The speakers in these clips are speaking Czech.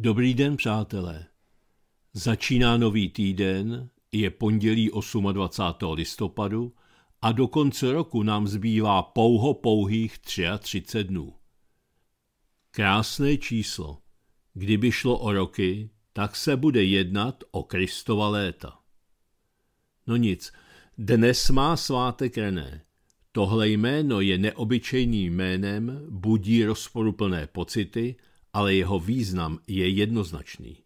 Dobrý den, přátelé. Začíná nový týden, je pondělí 28. listopadu a do konce roku nám zbývá pouho pouhých 33 dnů. Krásné číslo. Kdyby šlo o roky, tak se bude jednat o Kristova léta. No nic, dnes má svátek René. Tohle jméno je neobyčejným jménem, budí rozporuplné pocity – ale jeho význam je jednoznačný.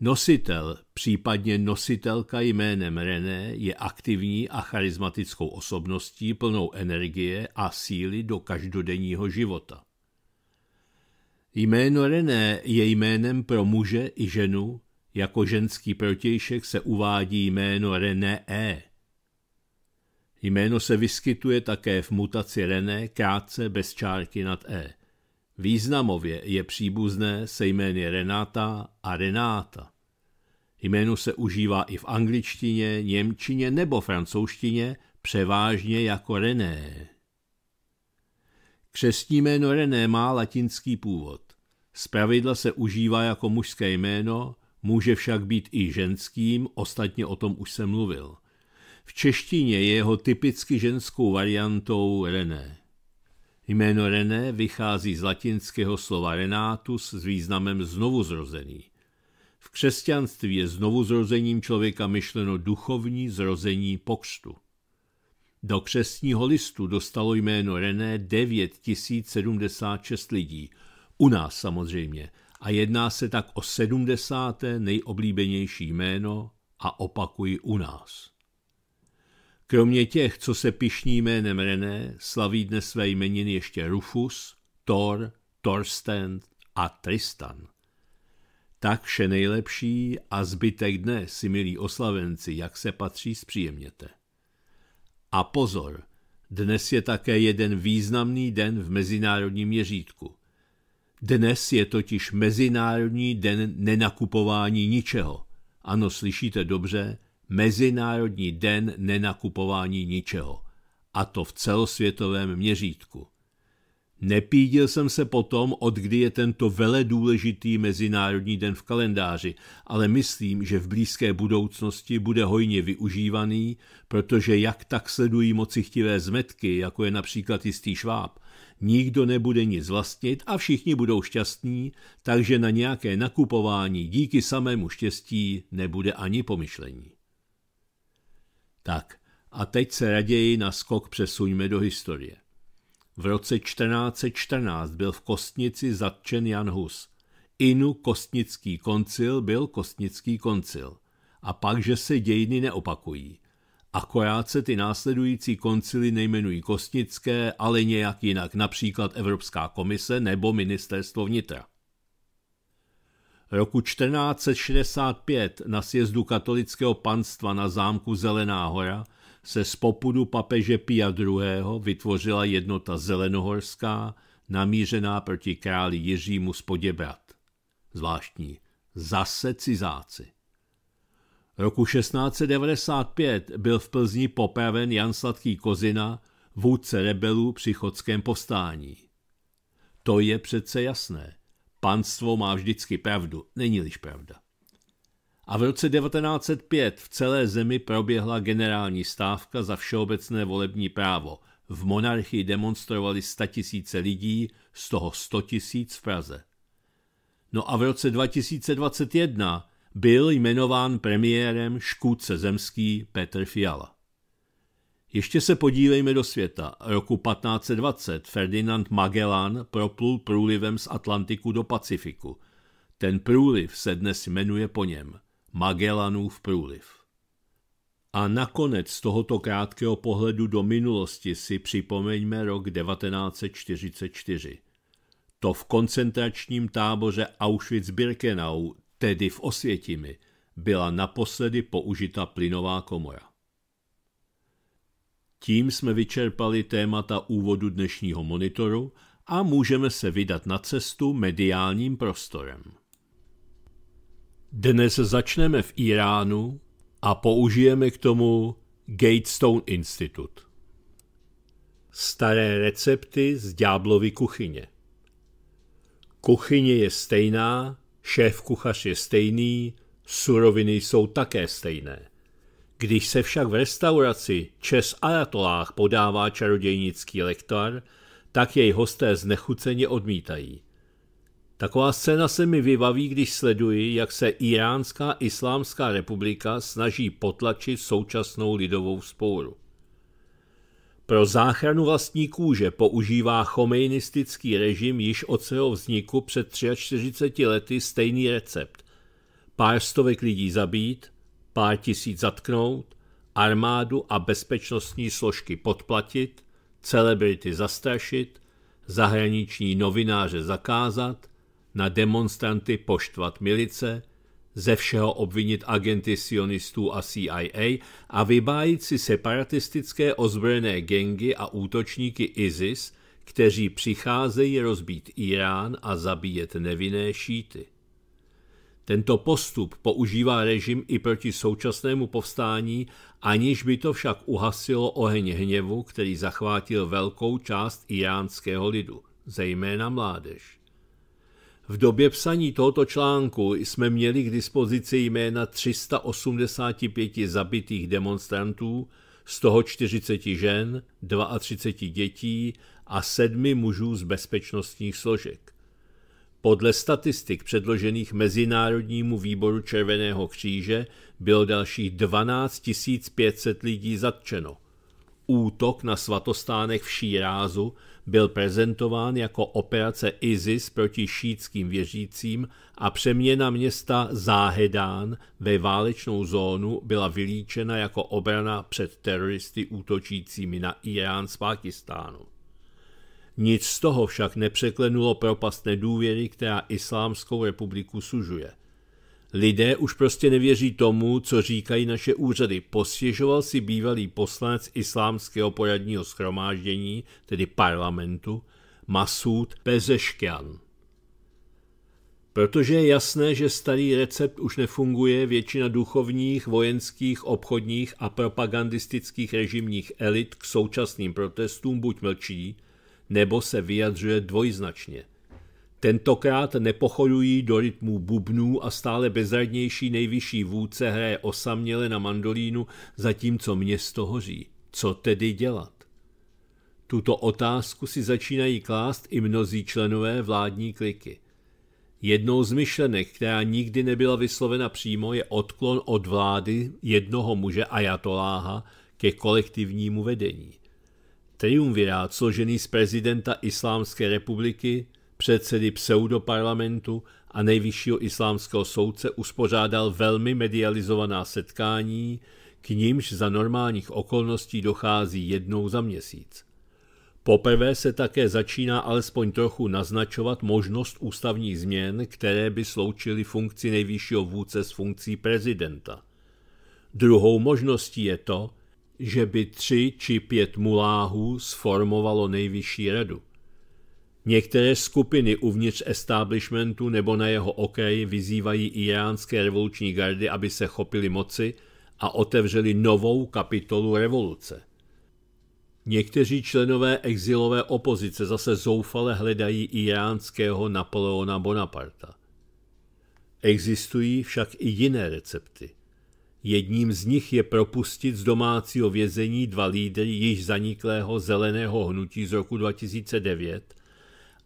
Nositel, případně nositelka jménem René, je aktivní a charismatickou osobností plnou energie a síly do každodenního života. Jméno René je jménem pro muže i ženu, jako ženský protějšek se uvádí jméno René E. Jméno se vyskytuje také v mutaci René krátce bez čárky nad E. Významově je příbuzné se jmény Renata a Renáta. Jméno se užívá i v angličtině, němčině nebo francouzštině, převážně jako René. Křestní jméno René má latinský původ. Zpravidla se užívá jako mužské jméno, může však být i ženským, ostatně o tom už jsem mluvil. V češtině je jeho typicky ženskou variantou René. Jméno René vychází z latinského slova renatus s významem znovuzrozený. V křesťanství je znovuzrozením člověka myšleno duchovní zrození pokřtu. Do křesního listu dostalo jméno René 9076 lidí, u nás samozřejmě, a jedná se tak o 70. nejoblíbenější jméno a opakuji u nás. Kromě těch, co se pišní jménem René, slaví dnes své jmeniny ještě Rufus, Thor, Thorsten a Tristan. Tak vše nejlepší a zbytek dne si, milí oslavenci, jak se patří, zpříjemněte. A pozor, dnes je také jeden významný den v mezinárodním měřítku. Dnes je totiž Mezinárodní den nenakupování ničeho. Ano, slyšíte dobře, Mezinárodní den nenakupování ničeho. A to v celosvětovém měřítku. Nepídil jsem se potom, od kdy je tento vele důležitý Mezinárodní den v kalendáři, ale myslím, že v blízké budoucnosti bude hojně využívaný, protože jak tak sledují mocichtivé zmetky, jako je například jistý šváb, nikdo nebude nic vlastnit a všichni budou šťastní, takže na nějaké nakupování díky samému štěstí nebude ani pomyšlení. Tak a teď se raději na skok přesuňme do historie. V roce 1414 byl v Kostnici zatčen Jan Hus. Inu Kostnický koncil byl Kostnický koncil. A pak, že se dějiny neopakují. Akorát se ty následující koncily nejmenují Kostnické, ale nějak jinak, například Evropská komise nebo Ministerstvo vnitra roku 1465 na sjezdu katolického panstva na zámku Zelená hora se z popudu papeže Pia II. vytvořila jednota zelenohorská, namířená proti králi Jiřímu z Poděbrat. Zvláštní. Zase cizáci. Roku 1695 byl v Plzni popraven Jan Sladký Kozina, vůdce rebelů při chodském povstání. To je přece jasné. Panstvo má vždycky pravdu, není-liž pravda. A v roce 1905 v celé zemi proběhla generální stávka za všeobecné volební právo. V monarchii demonstrovali tisíce lidí, z toho 100 tisíc v Praze. No a v roce 2021 byl jmenován premiérem Škůdce zemský Petr Fiala. Ještě se podívejme do světa. Roku 1520 Ferdinand Magellan proplul průlivem z Atlantiku do Pacifiku. Ten průliv se dnes jmenuje po něm Magellanův průliv. A nakonec z tohoto krátkého pohledu do minulosti si připomeňme rok 1944. To v koncentračním táboře Auschwitz-Birkenau, tedy v Osvětimi, byla naposledy použita plynová komora. Tím jsme vyčerpali témata úvodu dnešního monitoru a můžeme se vydat na cestu mediálním prostorem. Dnes začneme v Iránu a použijeme k tomu Gatestone Institute. Staré recepty z ďáblovy kuchyně. Kuchyně je stejná, šéf kuchař je stejný, suroviny jsou také stejné. Když se však v restauraci Čes Ajatolách podává čarodějnický lektar, tak jej hosté znechuceně odmítají. Taková scéna se mi vybaví, když sleduji, jak se Iránská islámská republika snaží potlačit současnou lidovou spouru. Pro záchranu vlastní kůže používá chomejnistický režim již od svého vzniku před 43 lety stejný recept. Pár stovek lidí zabít, pár tisíc zatknout, armádu a bezpečnostní složky podplatit, celebrity zastrašit, zahraniční novináře zakázat, na demonstranty poštvat milice, ze všeho obvinit agenty sionistů a CIA a vybájit si separatistické ozbrojené gengy a útočníky ISIS, kteří přicházejí rozbít Irán a zabíjet nevinné šíty. Tento postup používá režim i proti současnému povstání, aniž by to však uhasilo oheň hněvu, který zachvátil velkou část iránského lidu, zejména mládež. V době psaní tohoto článku jsme měli k dispozici jména 385 zabitých demonstrantů, z toho 40 žen, 32 dětí a 7 mužů z bezpečnostních složek. Podle statistik předložených Mezinárodnímu výboru Červeného kříže bylo dalších 12 500 lidí zatčeno. Útok na svatostánech v Šírázu byl prezentován jako operace ISIS proti šítským věřícím a přeměna města Záhedán ve válečnou zónu byla vylíčena jako obrana před teroristy útočícími na Irán z Pakistánu. Nic z toho však nepřeklenulo propast nedůvěry, která Islámskou republiku sužuje. Lidé už prostě nevěří tomu, co říkají naše úřady, postěžoval si bývalý poslanec islámského poradního schromáždění, tedy parlamentu, Masud Pezeškian. Protože je jasné, že starý recept už nefunguje, většina duchovních, vojenských, obchodních a propagandistických režimních elit k současným protestům buď mlčí, nebo se vyjadřuje dvojznačně. Tentokrát nepochodují do rytmů bubnů a stále bezradnější nejvyšší vůdce hraje osaměle na mandolínu, zatímco město hoří. Co tedy dělat? Tuto otázku si začínají klást i mnozí členové vládní kliky. Jednou z myšlenek, která nikdy nebyla vyslovena přímo, je odklon od vlády jednoho muže ajatoláha ke kolektivnímu vedení triumvirát složený z prezidenta Islámské republiky, předsedy pseudoparlamentu a nejvyššího islámského soudce uspořádal velmi medializovaná setkání, k nímž za normálních okolností dochází jednou za měsíc. Poprvé se také začíná alespoň trochu naznačovat možnost ústavních změn, které by sloučily funkci nejvyššího vůdce s funkcí prezidenta. Druhou možností je to, že by tři či pět muláhů sformovalo nejvyšší radu. Některé skupiny uvnitř establishmentu nebo na jeho okraji vyzývají iránské revoluční gardy, aby se chopili moci a otevřeli novou kapitolu revoluce. Někteří členové exilové opozice zase zoufale hledají iránského Napoleona Bonaparta. Existují však i jiné recepty. Jedním z nich je propustit z domácího vězení dva lídry již zaniklého zeleného hnutí z roku 2009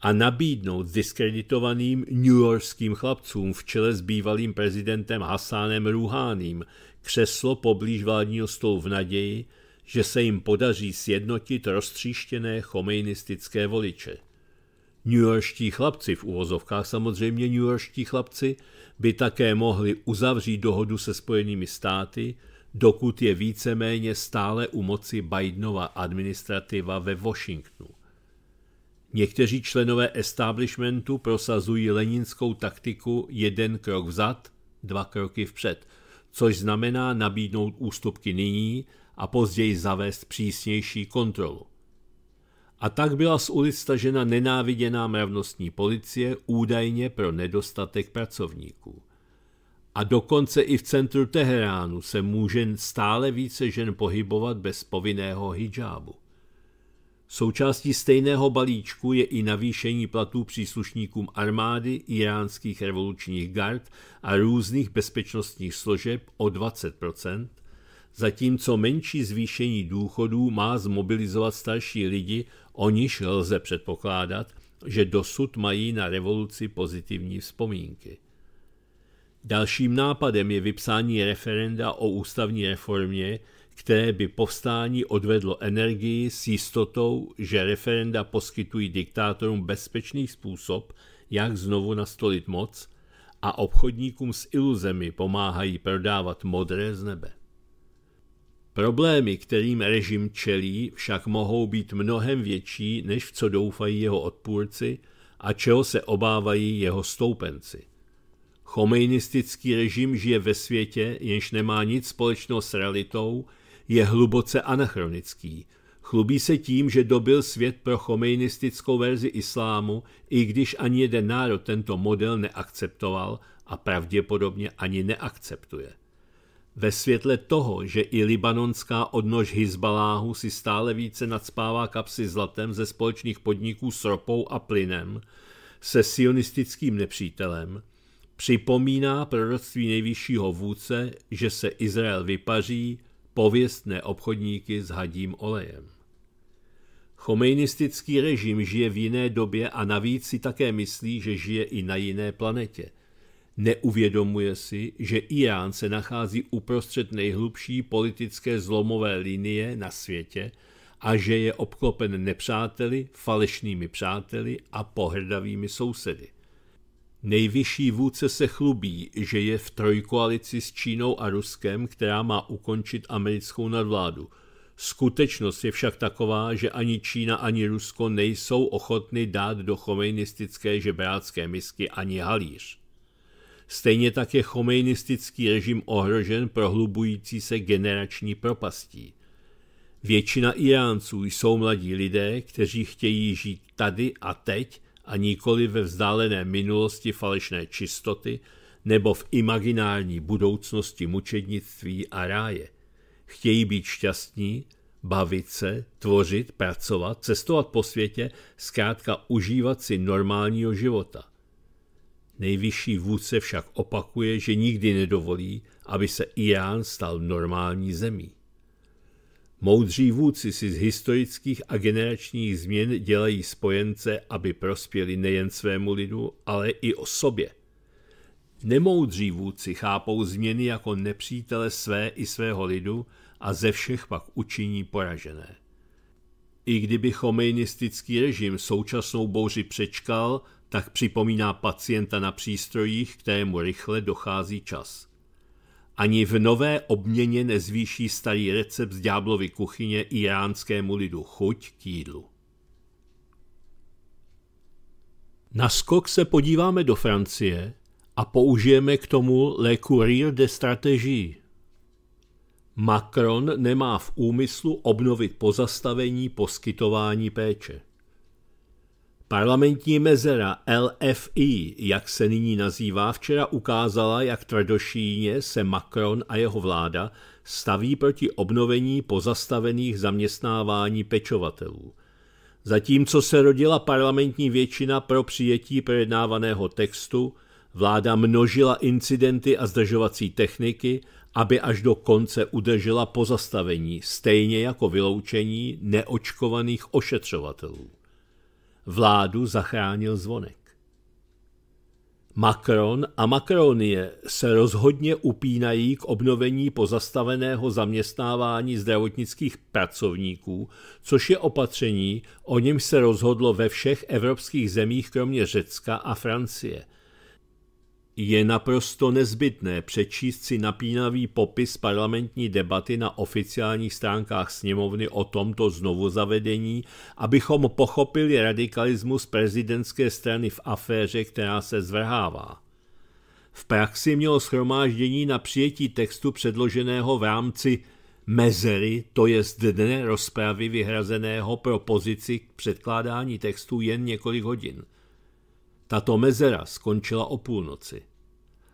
a nabídnout diskreditovaným newyorským chlapcům v čele s bývalým prezidentem Hasánem Ruháním křeslo poblíž vládního stolu v naději, že se jim podaří sjednotit roztříštěné chomejnistické voliče. Newyorští chlapci, v uvozovkách samozřejmě newyorští chlapci, by také mohli uzavřít dohodu se Spojenými státy, dokud je víceméně stále u moci Bidenova administrativa ve Washingtonu. Někteří členové establishmentu prosazují leninskou taktiku jeden krok vzad, dva kroky vpřed, což znamená nabídnout ústupky nyní a později zavést přísnější kontrolu. A tak byla z ulic stažena nenáviděná mravnostní policie údajně pro nedostatek pracovníků. A dokonce i v centru Teheránu se může stále více žen pohybovat bez povinného hijábu. Součástí stejného balíčku je i navýšení platů příslušníkům armády, iránských revolučních gard a různých bezpečnostních složeb o 20 zatímco menší zvýšení důchodů má zmobilizovat starší lidi, o niž lze předpokládat, že dosud mají na revoluci pozitivní vzpomínky. Dalším nápadem je vypsání referenda o ústavní reformě, které by povstání odvedlo energii s jistotou, že referenda poskytují diktátorům bezpečný způsob, jak znovu nastolit moc a obchodníkům s iluzemi pomáhají prodávat modré z nebe. Problémy, kterým režim čelí, však mohou být mnohem větší, než v co doufají jeho odpůrci a čeho se obávají jeho stoupenci. Chomejnistický režim žije ve světě, jenž nemá nic společného s realitou, je hluboce anachronický. Chlubí se tím, že dobil svět pro chomejnistickou verzi islámu, i když ani jeden národ tento model neakceptoval a pravděpodobně ani neakceptuje. Ve světle toho, že i libanonská odnož Hizbaláhu si stále více nadspává kapsy zlatem ze společných podniků s ropou a plynem, se sionistickým nepřítelem, připomíná proroctví nejvyššího vůdce, že se Izrael vypaří pověstné obchodníky s hadím olejem. Chomejnistický režim žije v jiné době a navíc si také myslí, že žije i na jiné planetě – Neuvědomuje si, že Irán se nachází uprostřed nejhlubší politické zlomové linie na světě a že je obklopen nepřáteli, falešnými přáteli a pohrdavými sousedy. Nejvyšší vůdce se chlubí, že je v trojkoalici s Čínou a Ruskem, která má ukončit americkou nadvládu. Skutečnost je však taková, že ani Čína, ani Rusko nejsou ochotny dát do chomejnistické žebrácké misky ani halíř. Stejně tak je chomejnistický režim ohrožen prohlubující se generační propastí. Většina Iránců jsou mladí lidé, kteří chtějí žít tady a teď a nikoli ve vzdálené minulosti falešné čistoty nebo v imaginární budoucnosti mučednictví a ráje. Chtějí být šťastní, bavit se, tvořit, pracovat, cestovat po světě, zkrátka užívat si normálního života. Nejvyšší vůdce však opakuje, že nikdy nedovolí, aby se Irán stal normální zemí. Moudří vůdci si z historických a generačních změn dělají spojence, aby prospěli nejen svému lidu, ale i o sobě. Nemoudří vůdci chápou změny jako nepřítele své i svého lidu a ze všech pak učiní poražené. I kdyby chomejnistický režim současnou bouři přečkal, tak připomíná pacienta na přístrojích, kterému rychle dochází čas. Ani v nové obměně nezvýší starý recept z ďáblovy kuchyně iránskému lidu chuť k jídlu. Na skok se podíváme do Francie a použijeme k tomu Le courier de Stratégie, Macron nemá v úmyslu obnovit pozastavení poskytování péče. Parlamentní mezera LFI, jak se nyní nazývá, včera ukázala, jak tvrdošíně se Macron a jeho vláda staví proti obnovení pozastavených zaměstnávání pečovatelů. Zatímco se rodila parlamentní většina pro přijetí projednávaného textu, vláda množila incidenty a zdržovací techniky aby až do konce udržela pozastavení, stejně jako vyloučení neočkovaných ošetřovatelů. Vládu zachránil zvonek. Macron a Macronie se rozhodně upínají k obnovení pozastaveného zaměstnávání zdravotnických pracovníků, což je opatření, o něm se rozhodlo ve všech evropských zemích kromě Řecka a Francie – je naprosto nezbytné přečíst si napínavý popis parlamentní debaty na oficiálních stránkách sněmovny o tomto znovuzavedení, abychom pochopili radikalismus prezidentské strany v aféře, která se zvrhává. V praxi mělo schromáždění na přijetí textu předloženého v rámci mezery, to je dne rozpravy vyhrazeného pro pozici k předkládání textu jen několik hodin – tato mezera skončila o půlnoci.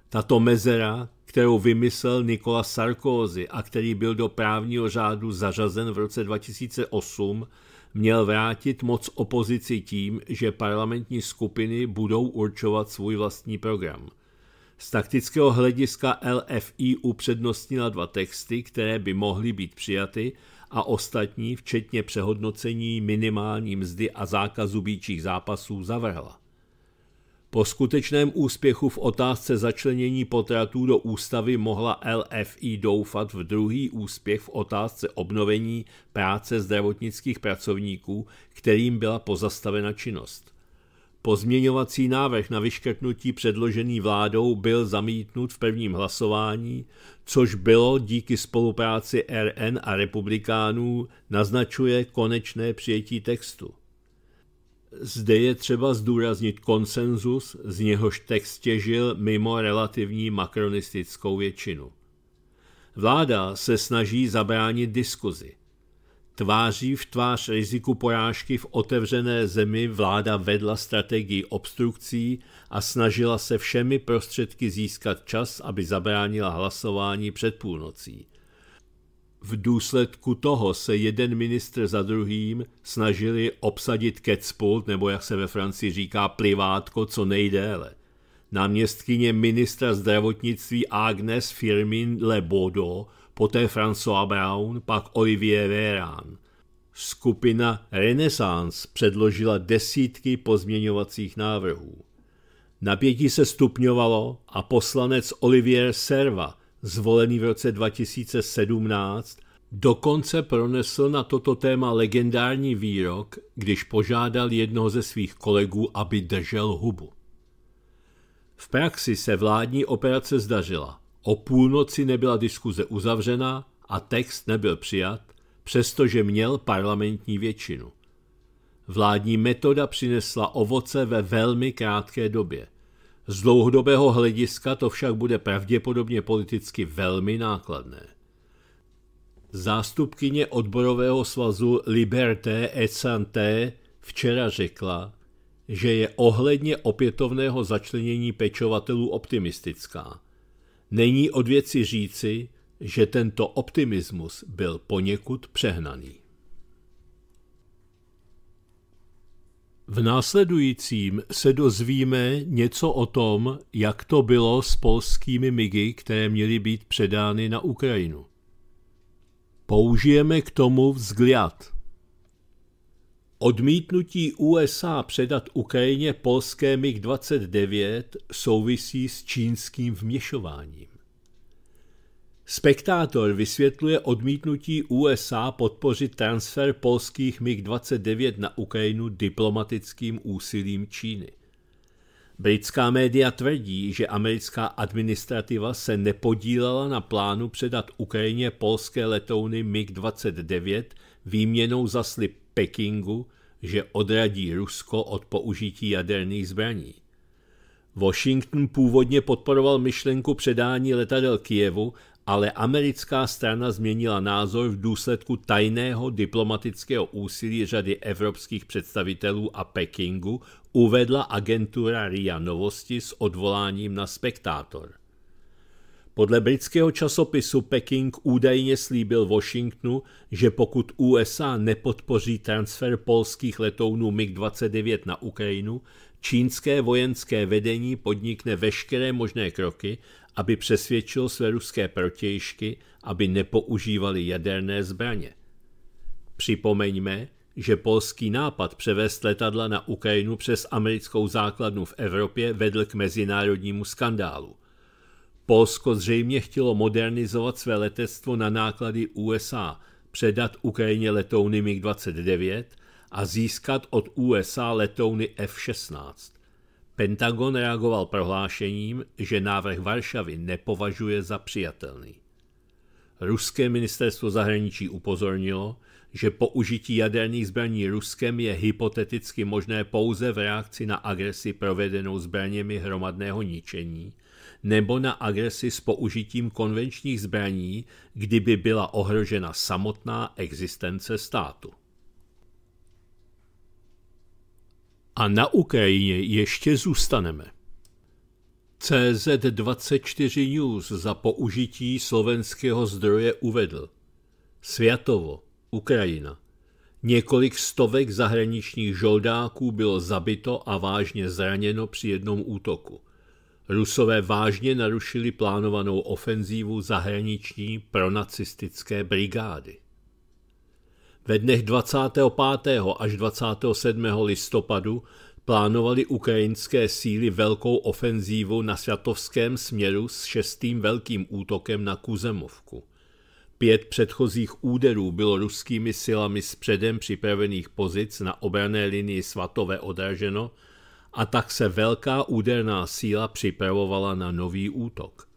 Tato mezera, kterou vymyslel Nikola Sarkozy a který byl do právního řádu zařazen v roce 2008, měl vrátit moc opozici tím, že parlamentní skupiny budou určovat svůj vlastní program. Z taktického hlediska LFI upřednostnila dva texty, které by mohly být přijaty a ostatní, včetně přehodnocení minimální mzdy a zákazu býčích zápasů, zavrhla. Po skutečném úspěchu v otázce začlenění potratů do ústavy mohla LFI doufat v druhý úspěch v otázce obnovení práce zdravotnických pracovníků, kterým byla pozastavena činnost. Pozměňovací návrh na vyškrtnutí předložený vládou byl zamítnut v prvním hlasování, což bylo díky spolupráci RN a republikánů naznačuje konečné přijetí textu. Zde je třeba zdůraznit konsenzus, z něhož text těžil mimo relativní makronistickou většinu. Vláda se snaží zabránit diskuzi. Tváří v tvář riziku porážky v otevřené zemi vláda vedla strategii obstrukcí a snažila se všemi prostředky získat čas, aby zabránila hlasování před půlnocí – v důsledku toho se jeden ministr za druhým snažili obsadit Ketspult, nebo jak se ve Francii říká, plivátko co nejdéle. Náměstkyně ministra zdravotnictví Agnes Firmin Lebodo, poté François Brown, pak Olivier Véran. Skupina Renaissance předložila desítky pozměňovacích návrhů. Napětí se stupňovalo a poslanec Olivier Serva zvolený v roce 2017, dokonce pronesl na toto téma legendární výrok, když požádal jednoho ze svých kolegů, aby držel hubu. V praxi se vládní operace zdařila. O půlnoci nebyla diskuze uzavřena a text nebyl přijat, přestože měl parlamentní většinu. Vládní metoda přinesla ovoce ve velmi krátké době – z dlouhodobého hlediska to však bude pravděpodobně politicky velmi nákladné. Zástupkyně odborového svazu Liberté et Santé včera řekla, že je ohledně opětovného začlenění pečovatelů optimistická. Není od věci říci, že tento optimismus byl poněkud přehnaný. V následujícím se dozvíme něco o tom, jak to bylo s polskými MIGy, které měly být předány na Ukrajinu. Použijeme k tomu vzgliad. Odmítnutí USA předat Ukrajině polské MiG-29 souvisí s čínským vměšováním. Spektátor vysvětluje odmítnutí USA podpořit transfer polských MiG-29 na Ukrajinu diplomatickým úsilím Číny. Britská média tvrdí, že americká administrativa se nepodílela na plánu předat Ukrajině polské letouny MiG-29 výměnou za slib Pekingu, že odradí Rusko od použití jaderných zbraní. Washington původně podporoval myšlenku předání letadel Kijevu ale americká strana změnila názor v důsledku tajného diplomatického úsilí řady evropských představitelů a Pekingu, uvedla agentura RIA novosti s odvoláním na spektátor. Podle britského časopisu Peking údajně slíbil Washingtonu, že pokud USA nepodpoří transfer polských letounů MiG-29 na Ukrajinu, čínské vojenské vedení podnikne veškeré možné kroky, aby přesvědčil své ruské protějšky, aby nepoužívali jaderné zbraně. Připomeňme, že polský nápad převést letadla na Ukrajinu přes americkou základnu v Evropě vedl k mezinárodnímu skandálu. Polsko zřejmě chtělo modernizovat své letectvo na náklady USA, předat Ukrajině letouny MiG-29 a získat od USA letouny F-16. Pentagon reagoval prohlášením, že návrh Varšavy nepovažuje za přijatelný. Ruské ministerstvo zahraničí upozornilo, že použití jaderných zbraní Ruskem je hypoteticky možné pouze v reakci na agresi provedenou zbraněmi hromadného ničení nebo na agresi s použitím konvenčních zbraní, kdyby byla ohrožena samotná existence státu. A na Ukrajině ještě zůstaneme. CZ24 News za použití slovenského zdroje uvedl Světovo, Ukrajina. Několik stovek zahraničních žoldáků bylo zabito a vážně zraněno při jednom útoku. Rusové vážně narušili plánovanou ofenzívu zahraniční pronacistické brigády. Ve dnech 25. až 27. listopadu plánovali ukrajinské síly velkou ofenzívu na svatovském směru s šestým velkým útokem na Kuzemovku. Pět předchozích úderů bylo ruskými silami z předem připravených pozic na obrané linii Svatové odraženo a tak se velká úderná síla připravovala na nový útok.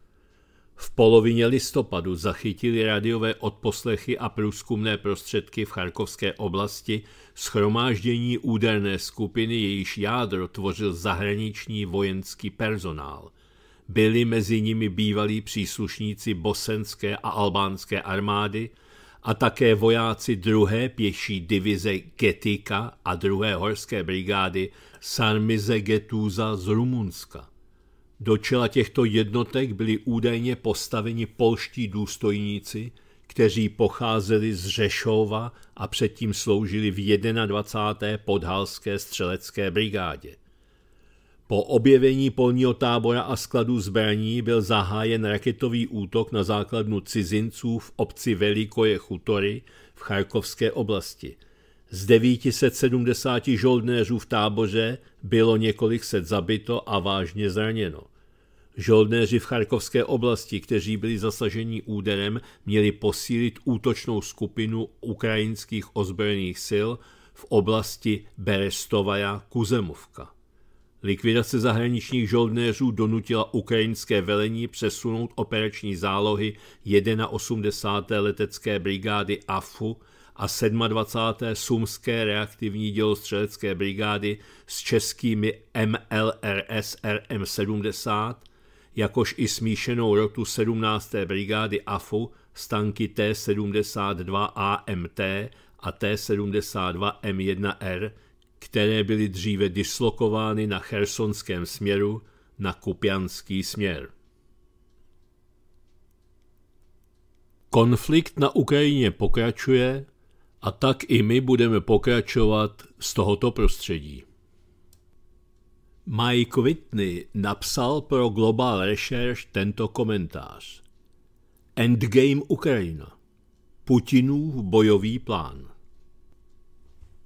V polovině listopadu zachytili radiové odposlechy a průzkumné prostředky v Charkovské oblasti schromáždění úderné skupiny, jejíž jádro tvořil zahraniční vojenský personál. Byli mezi nimi bývalí příslušníci bosenské a albánské armády a také vojáci druhé pěší divize Getika a druhé horské brigády Sarmize Getúza z Rumunska. Do čela těchto jednotek byli údajně postaveni polští důstojníci, kteří pocházeli z Řešova a předtím sloužili v 21. podhalské střelecké brigádě. Po objevení polního tábora a skladu zbraní byl zahájen raketový útok na základnu cizinců v obci Velikoje Chutory v Charkovské oblasti. Z 970 žoldnéřů v táboře bylo několik set zabito a vážně zraněno. Žoldnéři v Charkovské oblasti, kteří byli zasaženi úderem, měli posílit útočnou skupinu ukrajinských ozbrojených sil v oblasti Berestovaja Kuzemovka. Likvidace zahraničních žoldnéřů donutila ukrajinské velení přesunout operační zálohy 81. letecké brigády AFU a 27. sumské reaktivní dělostřelecké brigády s českými MLRS RM-70 jakož i smíšenou rotu 17. brigády AFU s tanky T-72 AMT a T-72 M1R, které byly dříve dislokovány na chersonském směru na kupianský směr. Konflikt na Ukrajině pokračuje a tak i my budeme pokračovat z tohoto prostředí. Mike Whitney napsal pro Global Research tento komentář. Endgame Ukrajina. Putinův bojový plán.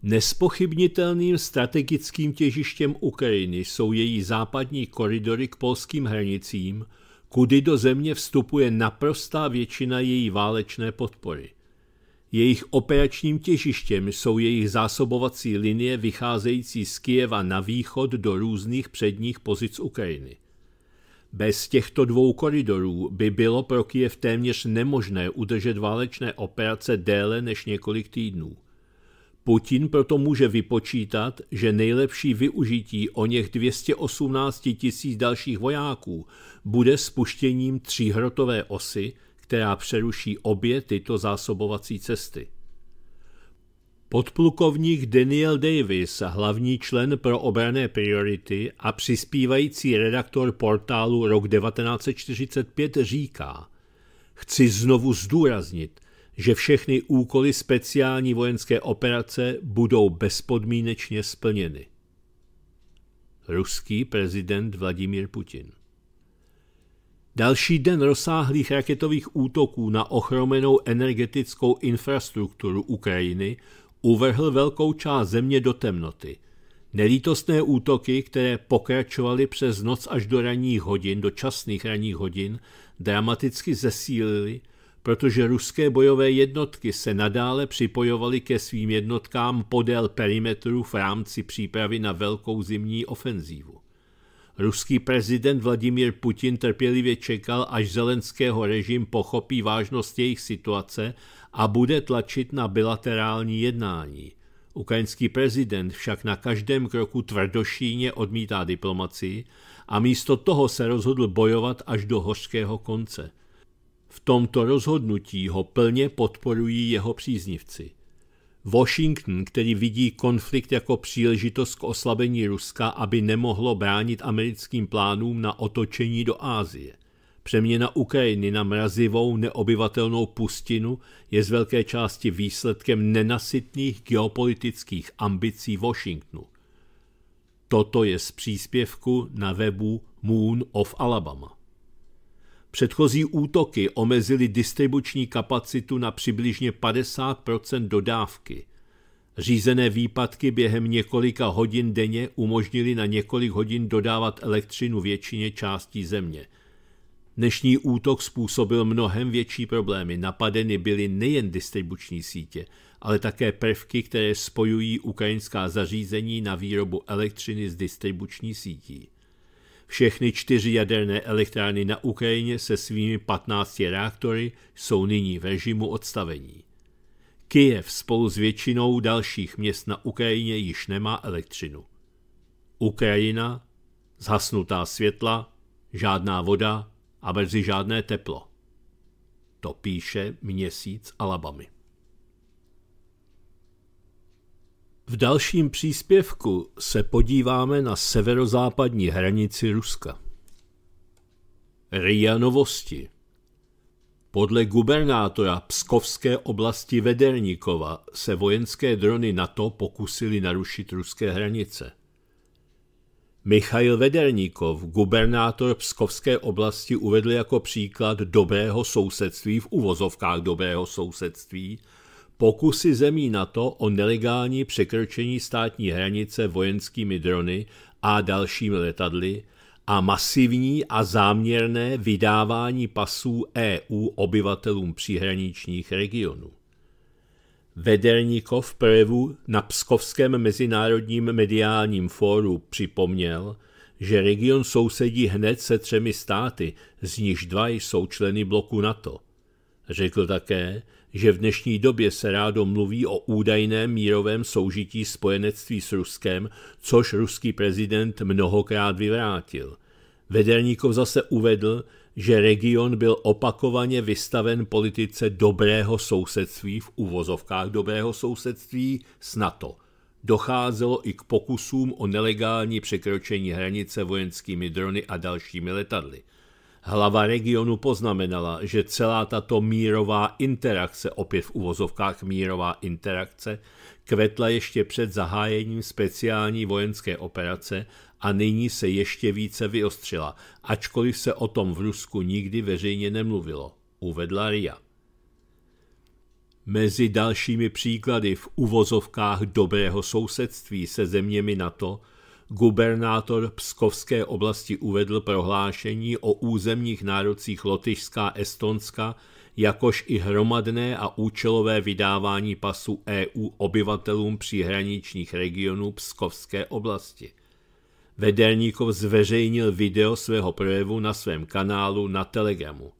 Nespochybnitelným strategickým těžištěm Ukrajiny jsou její západní koridory k polským hranicím, kudy do země vstupuje naprostá většina její válečné podpory. Jejich operačním těžištěm jsou jejich zásobovací linie vycházející z Kijeva na východ do různých předních pozic Ukrajiny. Bez těchto dvou koridorů by bylo pro Kijev téměř nemožné udržet válečné operace déle než několik týdnů. Putin proto může vypočítat, že nejlepší využití o něch 218 tisíc dalších vojáků bude spuštěním tříhrotové osy – která přeruší obě tyto zásobovací cesty. Podplukovník Daniel Davis, hlavní člen pro obrané priority a přispívající redaktor portálu Rok 1945 říká Chci znovu zdůraznit, že všechny úkoly speciální vojenské operace budou bezpodmínečně splněny. Ruský prezident Vladimír Putin Další den rozsáhlých raketových útoků na ochromenou energetickou infrastrukturu Ukrajiny uvrhl velkou část země do temnoty. Nelítostné útoky, které pokračovaly přes noc až do ranních hodin, do časných ranních hodin, dramaticky zesílily, protože ruské bojové jednotky se nadále připojovaly ke svým jednotkám podél perimetru v rámci přípravy na velkou zimní ofenzívu. Ruský prezident Vladimír Putin trpělivě čekal, až zelenského režim pochopí vážnost jejich situace a bude tlačit na bilaterální jednání. Ukrajinský prezident však na každém kroku tvrdošíně odmítá diplomacii a místo toho se rozhodl bojovat až do hořkého konce. V tomto rozhodnutí ho plně podporují jeho příznivci – Washington, který vidí konflikt jako příležitost k oslabení Ruska, aby nemohlo bránit americkým plánům na otočení do Ázie. Přeměna Ukrajiny na mrazivou, neobyvatelnou pustinu je z velké části výsledkem nenasytných geopolitických ambicí Washingtonu. Toto je z příspěvku na webu Moon of Alabama. Předchozí útoky omezily distribuční kapacitu na přibližně 50 dodávky. Řízené výpadky během několika hodin denně umožnily na několik hodin dodávat elektřinu většině částí země. Dnešní útok způsobil mnohem větší problémy. Napadeny byly nejen distribuční sítě, ale také prvky, které spojují ukrajinská zařízení na výrobu elektřiny s distribuční sítí. Všechny čtyři jaderné elektrárny na Ukrajině se svými 15 reaktory jsou nyní v režimu odstavení. Kijev spolu s většinou dalších měst na Ukrajině již nemá elektřinu. Ukrajina, zhasnutá světla, žádná voda a brzy žádné teplo. To píše měsíc Alabamy. V dalším příspěvku se podíváme na severozápadní hranici Ruska. RIA novosti Podle gubernátora Pskovské oblasti Vederníkova se vojenské drony NATO pokusily narušit ruské hranice. Michail Vederníkov, gubernátor Pskovské oblasti, uvedl jako příklad dobrého sousedství v uvozovkách dobrého sousedství – pokusy zemí NATO o nelegální překročení státní hranice vojenskými drony a dalšími letadly a masivní a záměrné vydávání pasů EU obyvatelům příhraničních regionů. Vederníkov v na Pskovském mezinárodním mediálním fóru připomněl, že region sousedí hned se třemi státy, z nichž dva jsou členy bloku NATO – Řekl také, že v dnešní době se rádo mluví o údajném mírovém soužití spojenectví s Ruskem, což ruský prezident mnohokrát vyvrátil. Vederníkov zase uvedl, že region byl opakovaně vystaven politice dobrého sousedství v uvozovkách dobrého sousedství s NATO. Docházelo i k pokusům o nelegální překročení hranice vojenskými drony a dalšími letadly – Hlava regionu poznamenala, že celá tato mírová interakce, opět v uvozovkách mírová interakce, kvetla ještě před zahájením speciální vojenské operace a nyní se ještě více vyostřila, ačkoliv se o tom v Rusku nikdy veřejně nemluvilo, uvedla Ria. Mezi dalšími příklady v uvozovkách dobrého sousedství se zeměmi NATO – Gubernátor Pskovské oblasti uvedl prohlášení o územních nárocích Lotyšská Estonska, jakož i hromadné a účelové vydávání pasu EU obyvatelům příhraničních regionů Pskovské oblasti. Vedelníkov zveřejnil video svého projevu na svém kanálu na Telegramu.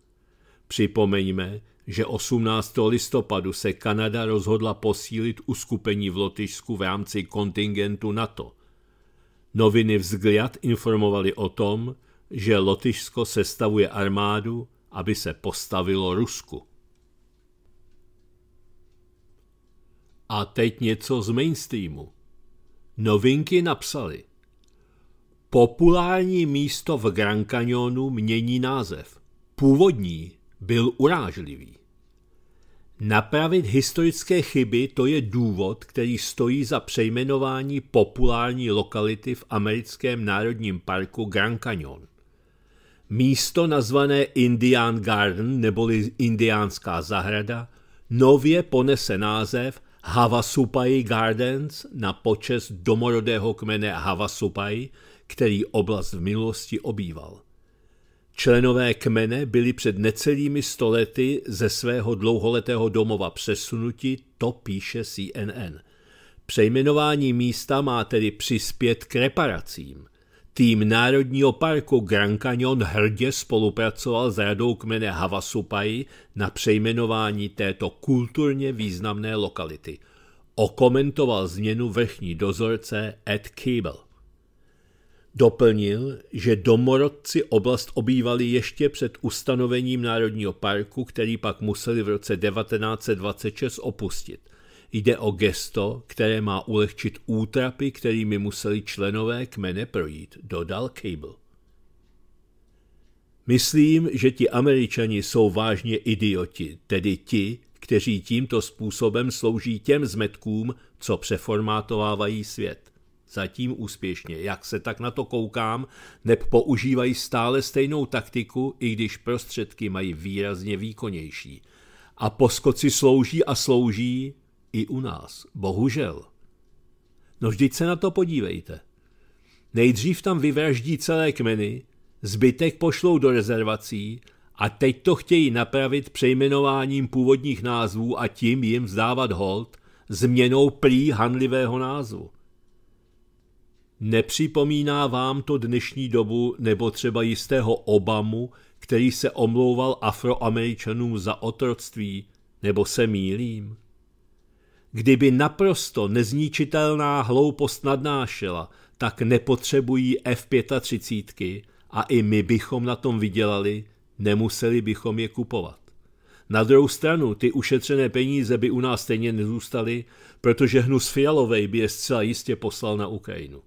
Připomeňme, že 18. listopadu se Kanada rozhodla posílit uskupení v Lotyšsku v rámci kontingentu NATO – Noviny Vzgliad informovaly o tom, že Lotyšsko sestavuje armádu, aby se postavilo Rusku. A teď něco z mainstreamu. Novinky napsali. Populární místo v Gran Canyonu mění název. Původní byl urážlivý. Napravit historické chyby to je důvod, který stojí za přejmenování populární lokality v americkém národním parku Grand Canyon. Místo nazvané Indian Garden neboli Indiánská zahrada nově ponese název Havasupai Gardens na počest domorodého kmene Havasupai, který oblast v minulosti obýval. Členové kmene byli před necelými stolety ze svého dlouholetého domova přesunuti, to píše CNN. Přejmenování místa má tedy přispět k reparacím. Tým Národního parku Grand Canyon hrdě spolupracoval s radou kmene Havasupai na přejmenování této kulturně významné lokality. Okomentoval změnu vrchní dozorce Ed Cable. Doplnil, že domorodci oblast obývali ještě před ustanovením Národního parku, který pak museli v roce 1926 opustit. Jde o gesto, které má ulehčit útrapy, kterými museli členové kmene projít, dodal Cable. Myslím, že ti američani jsou vážně idioti, tedy ti, kteří tímto způsobem slouží těm zmetkům, co přeformátovávají svět. Zatím úspěšně. Jak se tak na to koukám, neb používají stále stejnou taktiku, i když prostředky mají výrazně výkonnější. A poskoci slouží a slouží i u nás. Bohužel. No vždyť se na to podívejte. Nejdřív tam vyvraždí celé kmeny, zbytek pošlou do rezervací a teď to chtějí napravit přejmenováním původních názvů a tím jim vzdávat hold změnou prý hanlivého názvu. Nepřipomíná vám to dnešní dobu nebo třeba jistého Obamu, který se omlouval afroameričanům za otroctví, nebo se mílím? Kdyby naprosto nezničitelná hloupost nadnášela, tak nepotřebují F-35 a i my bychom na tom vydělali, nemuseli bychom je kupovat. Na druhou stranu, ty ušetřené peníze by u nás stejně nezůstaly, protože hnus Fialovej by je zcela jistě poslal na Ukrajinu.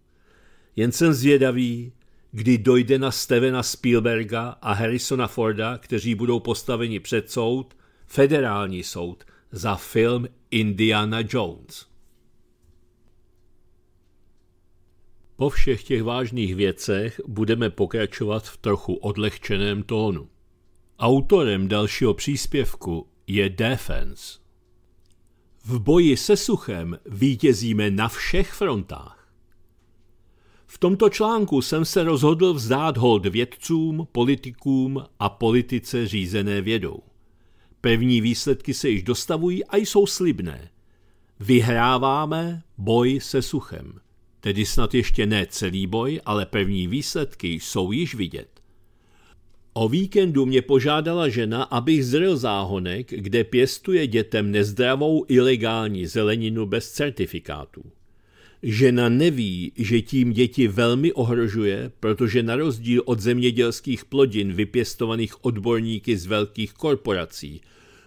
Jen jsem zvědavý, kdy dojde na Stevena Spielberga a Harrisona Forda, kteří budou postaveni před soud, federální soud, za film Indiana Jones. Po všech těch vážných věcech budeme pokračovat v trochu odlehčeném tónu. Autorem dalšího příspěvku je Defense. V boji se suchem vítězíme na všech frontách. V tomto článku jsem se rozhodl vzdát hold vědcům, politikům a politice řízené vědou. Pevní výsledky se již dostavují a jsou slibné. Vyhráváme boj se suchem. Tedy snad ještě ne celý boj, ale pevní výsledky jsou již vidět. O víkendu mě požádala žena, abych zrel záhonek, kde pěstuje dětem nezdravou ilegální zeleninu bez certifikátů. Žena neví, že tím děti velmi ohrožuje, protože na rozdíl od zemědělských plodin vypěstovaných odborníky z velkých korporací,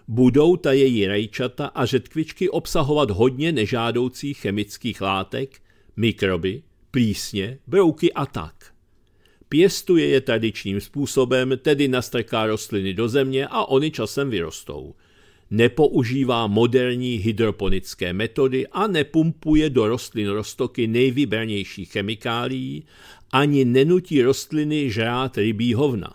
budou ta její rajčata a řetkvičky obsahovat hodně nežádoucích chemických látek, mikroby, plísně, brouky a tak. Pěstuje je tradičním způsobem, tedy nastrká rostliny do země a oni časem vyrostou nepoužívá moderní hydroponické metody a nepumpuje do rostlin roztoky nejvybranějších chemikálií, ani nenutí rostliny žrát rybí hovna.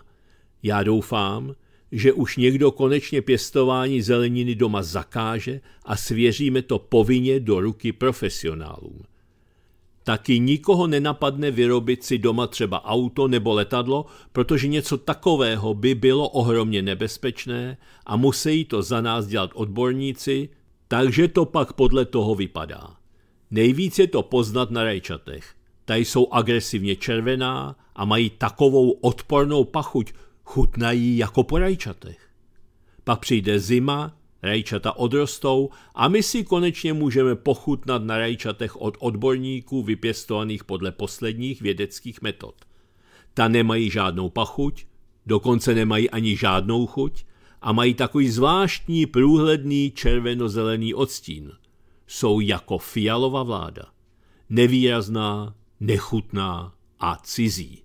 Já doufám, že už někdo konečně pěstování zeleniny doma zakáže a svěříme to povinně do ruky profesionálům taky nikoho nenapadne vyrobit si doma třeba auto nebo letadlo, protože něco takového by bylo ohromně nebezpečné a musí to za nás dělat odborníci, takže to pak podle toho vypadá. Nejvíc je to poznat na rajčatech. Ta jsou agresivně červená a mají takovou odpornou pachuť, chutnají jako po rajčatech. Pak přijde zima, Rajčata odrostou a my si konečně můžeme pochutnat na rajčatech od odborníků vypěstovaných podle posledních vědeckých metod. Ta nemají žádnou pachuť, dokonce nemají ani žádnou chuť a mají takový zvláštní průhledný červenozelený odstín. Jsou jako fialová vláda. Nevýrazná, nechutná a cizí.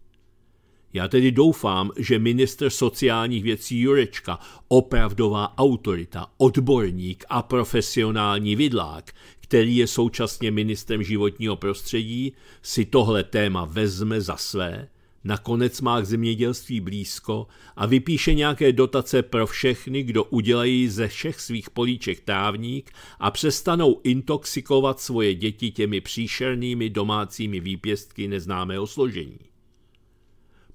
Já tedy doufám, že minister sociálních věcí Jurečka, opravdová autorita, odborník a profesionální vidlák, který je současně ministrem životního prostředí, si tohle téma vezme za své, nakonec má k zemědělství blízko a vypíše nějaké dotace pro všechny, kdo udělají ze všech svých políček távník a přestanou intoxikovat svoje děti těmi příšernými domácími výpěstky neznámého složení.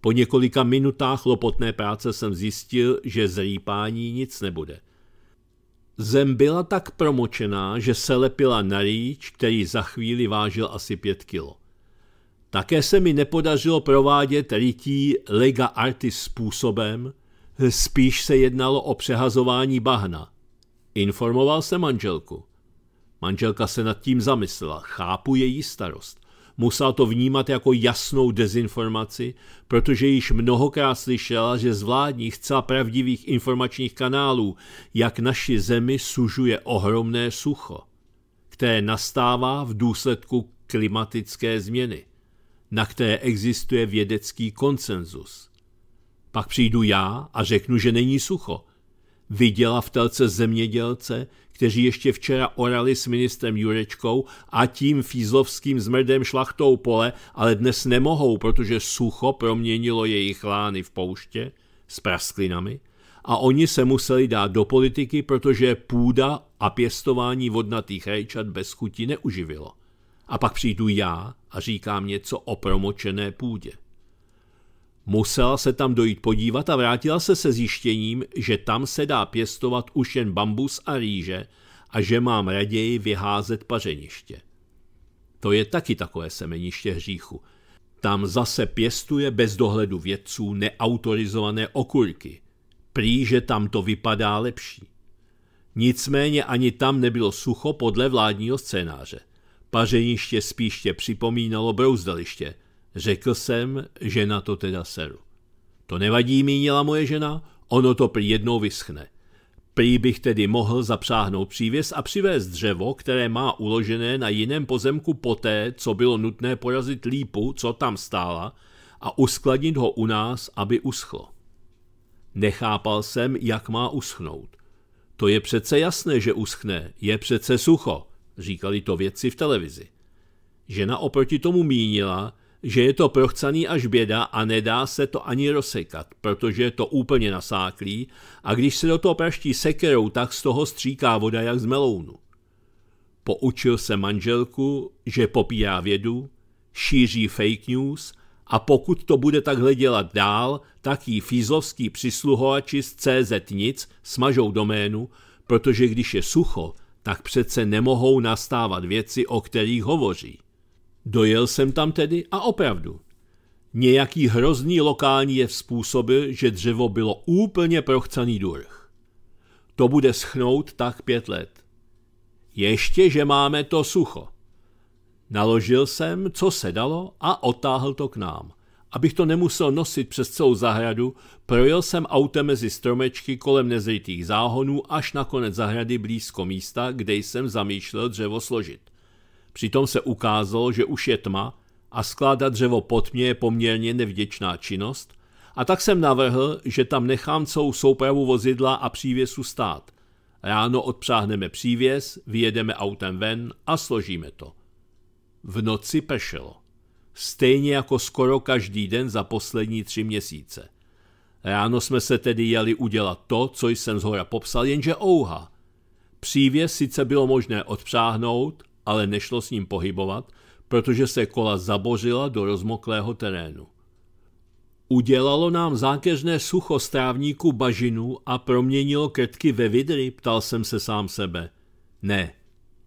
Po několika minutách lopotné práce jsem zjistil, že z rýpání nic nebude. Zem byla tak promočená, že se lepila na rýč, který za chvíli vážil asi pět kilo. Také se mi nepodařilo provádět rytí lega artis způsobem, spíš se jednalo o přehazování bahna. Informoval se manželku. Manželka se nad tím zamyslela, chápu její starost musel to vnímat jako jasnou dezinformaci, protože již mnohokrát slyšela, že z vládních zcela pravdivých informačních kanálů, jak naši zemi sužuje ohromné sucho, které nastává v důsledku klimatické změny, na které existuje vědecký konsenzus. Pak přijdu já a řeknu, že není sucho. Viděla v telce zemědělce, kteří ještě včera orali s ministrem Jurečkou a tím fízlovským zmrdem šlachtou pole, ale dnes nemohou, protože sucho proměnilo jejich lány v pouště s prasklinami a oni se museli dát do politiky, protože půda a pěstování vodnatých rejčat bez chuti neuživilo. A pak přijdu já a říkám něco o promočené půdě. Musela se tam dojít podívat a vrátila se se zjištěním, že tam se dá pěstovat už jen bambus a rýže a že mám raději vyházet pařeniště. To je taky takové semeniště hříchu. Tam zase pěstuje bez dohledu vědců neautorizované okulky. Prý, že tam to vypadá lepší. Nicméně ani tam nebylo sucho podle vládního scénáře. Pařeniště spíště připomínalo brouzdaliště – Řekl jsem, že na to teda seru. To nevadí, mínila moje žena, ono to prý jednou vyschne. Prý bych tedy mohl zapřáhnout přívěs a přivést dřevo, které má uložené na jiném pozemku poté, co bylo nutné porazit lípu, co tam stála, a uskladnit ho u nás, aby uschlo. Nechápal jsem, jak má uschnout. To je přece jasné, že uschne, je přece sucho, říkali to vědci v televizi. Žena oproti tomu mínila, že je to prochcaný až běda a nedá se to ani rozsekat, protože je to úplně nasáklý a když se do toho praští sekerou, tak z toho stříká voda jak z melounu. Poučil se manželku, že popírá vědu, šíří fake news a pokud to bude takhle dělat dál, tak jí fízlovský přisluhovači z CZ nic smažou doménu, protože když je sucho, tak přece nemohou nastávat věci, o kterých hovoří. Dojel jsem tam tedy a opravdu. Nějaký hrozný lokální je způsobil, že dřevo bylo úplně prochcaný durch. To bude schnout tak pět let. Ještě, že máme to sucho. Naložil jsem, co se dalo a otáhl to k nám. Abych to nemusel nosit přes celou zahradu, projel jsem autem mezi stromečky kolem nezrytých záhonů až na konec zahrady blízko místa, kde jsem zamýšlel dřevo složit. Přitom se ukázalo, že už je tma a skládat dřevo pod mě je poměrně nevděčná činnost, a tak jsem navrhl, že tam nechám celou soupravu vozidla a přívěsu stát. Ráno odpřáhneme přívěs, vyjedeme autem ven a složíme to. V noci pešelo. Stejně jako skoro každý den za poslední tři měsíce. Ráno jsme se tedy jeli udělat to, co jsem zhora popsal, jenže ouha. Přívěs sice bylo možné odpřáhnout, ale nešlo s ním pohybovat, protože se kola zabořila do rozmoklého terénu. Udělalo nám zákeřné sucho strávníku bažinu a proměnilo krtky ve vidry, ptal jsem se sám sebe. Ne,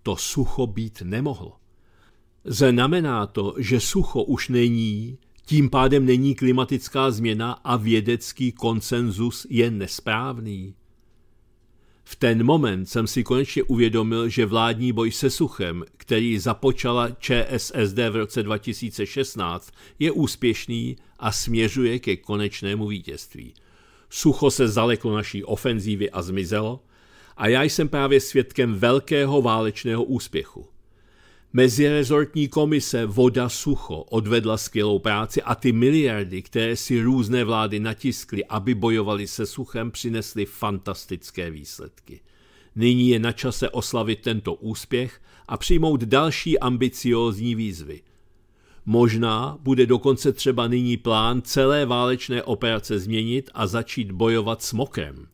to sucho být nemohlo. Znamená to, že sucho už není, tím pádem není klimatická změna a vědecký konsenzus je nesprávný. V ten moment jsem si konečně uvědomil, že vládní boj se suchem, který započala ČSSD v roce 2016, je úspěšný a směřuje ke konečnému vítězství. Sucho se zaleklo naší ofenzívy a zmizelo, a já jsem právě svědkem velkého válečného úspěchu. Mezirezortní komise Voda Sucho odvedla skvělou práci a ty miliardy, které si různé vlády natiskly, aby bojovali se suchem, přinesly fantastické výsledky. Nyní je na čase oslavit tento úspěch a přijmout další ambiciózní výzvy. Možná bude dokonce třeba nyní plán celé válečné operace změnit a začít bojovat s mokrem.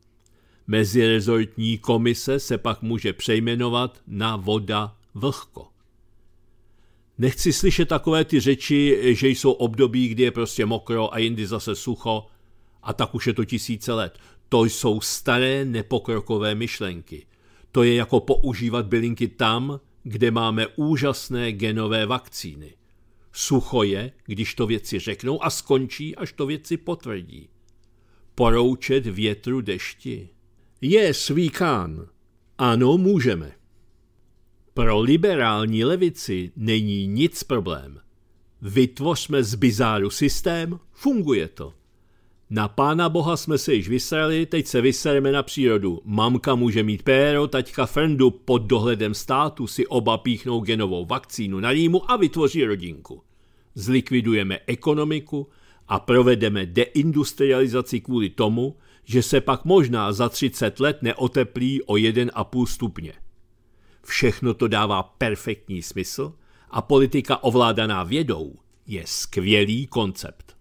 Mezirezortní komise se pak může přejmenovat na voda vlhko. Nechci slyšet takové ty řeči, že jsou období, kdy je prostě mokro a jindy zase sucho a tak už je to tisíce let. To jsou staré nepokrokové myšlenky. To je jako používat bylinky tam, kde máme úžasné genové vakcíny. Sucho je, když to věci řeknou a skončí, až to věci potvrdí. Poroučet větru dešti. Je can. Ano, můžeme. Pro liberální levici není nic problém. Vytvořme z bizáru systém, funguje to. Na pána boha jsme se již vysrali, teď se vysereme na přírodu. Mamka může mít péro, taťka frendu pod dohledem státu si oba píchnou genovou vakcínu na rýmu a vytvoří rodinku. Zlikvidujeme ekonomiku a provedeme deindustrializaci kvůli tomu, že se pak možná za 30 let neoteplí o 1,5 stupně. Všechno to dává perfektní smysl a politika ovládaná vědou je skvělý koncept.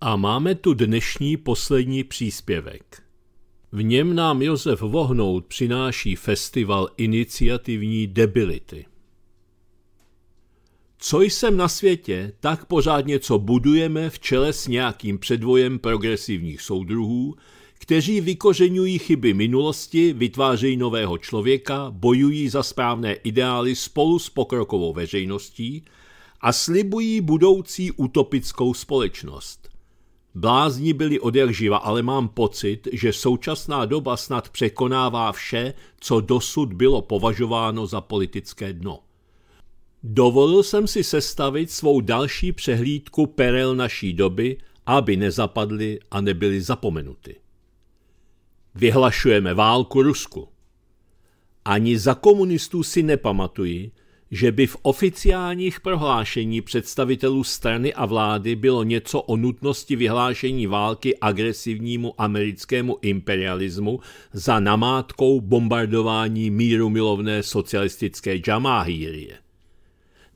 A máme tu dnešní poslední příspěvek. V něm nám Josef Vohnout přináší festival iniciativní debility. Co jsem na světě, tak pořád něco budujeme v čele s nějakým předvojem progresivních soudruhů, kteří vykořenují chyby minulosti, vytvářejí nového člověka, bojují za správné ideály spolu s pokrokovou veřejností a slibují budoucí utopickou společnost. Blázni byli odjakživa, ale mám pocit, že současná doba snad překonává vše, co dosud bylo považováno za politické dno. Dovolil jsem si sestavit svou další přehlídku perel naší doby, aby nezapadly a nebyly zapomenuty. Vyhlašujeme válku Rusku. Ani za komunistů si nepamatuji, že by v oficiálních prohlášení představitelů strany a vlády bylo něco o nutnosti vyhlášení války agresivnímu americkému imperialismu za namátkou bombardování míru milovné socialistické džamáhýrie.